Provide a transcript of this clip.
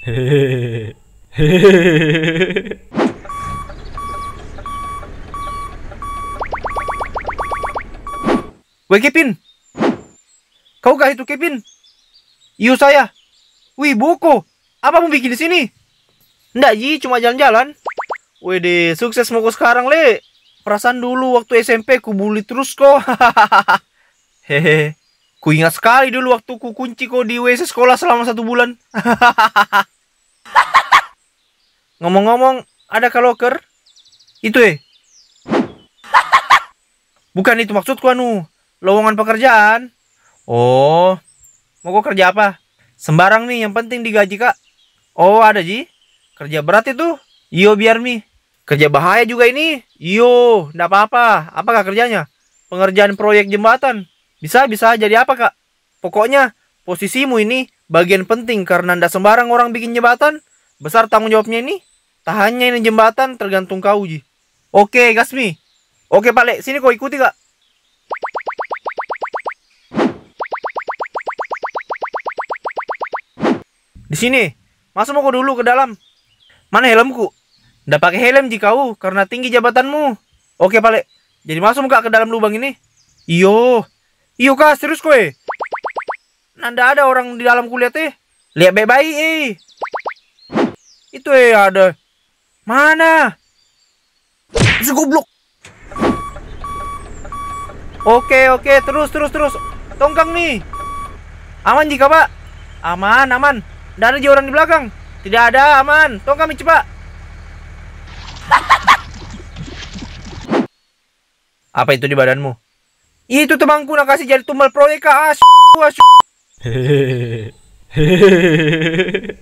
Wei Kevin Kau gak itu Kevin Iyo saya Wih Boko Apa mau bikin di sini Nggak Ji cuma jalan-jalan Wih deh, sukses mau kau sekarang le Perasaan dulu waktu SMP ku bully terus kok Hehehe Ku ingat sekali dulu waktu ku kunci kau di WC sekolah selama satu bulan. Ngomong-ngomong, ada locker? Itu eh? Bukan itu maksudku anu, lowongan pekerjaan. Oh, mau kau kerja apa? Sembarang nih, yang penting digaji kak. Oh ada ji, kerja berat itu. Yo biar mi. Kerja bahaya juga ini. Yo, ndak apa-apa. Apakah kerjanya? Pengerjaan proyek jembatan. Bisa, bisa jadi apa kak? Pokoknya posisimu ini bagian penting karena ndak sembarang orang bikin jembatan. Besar tanggung jawabnya ini. Tahannya ini jembatan tergantung kau Ji. Oke Gasmi. Oke Pak Le, sini kau ikuti kak. Di sini. Masuk mau dulu ke dalam. Mana helmku? Ndak pakai helm ji kau karena tinggi jabatanmu. Oke Pak Le, jadi masuk kak ke dalam lubang ini. Iyo, Iyo kak, serius kue? Nanda ada orang di dalam kuliah teh. Lihat baik-baik eh. Itu eh ada. Mana? Si goblok. Oke oke terus terus terus. Tongkang nih. Aman jika pak? Aman aman. Tidak ada orang di belakang. Tidak ada aman. Tongkang cepat. Apa itu di badanmu? Itu temanku nak kasih jadi tumbal proyek as. Ah, ah,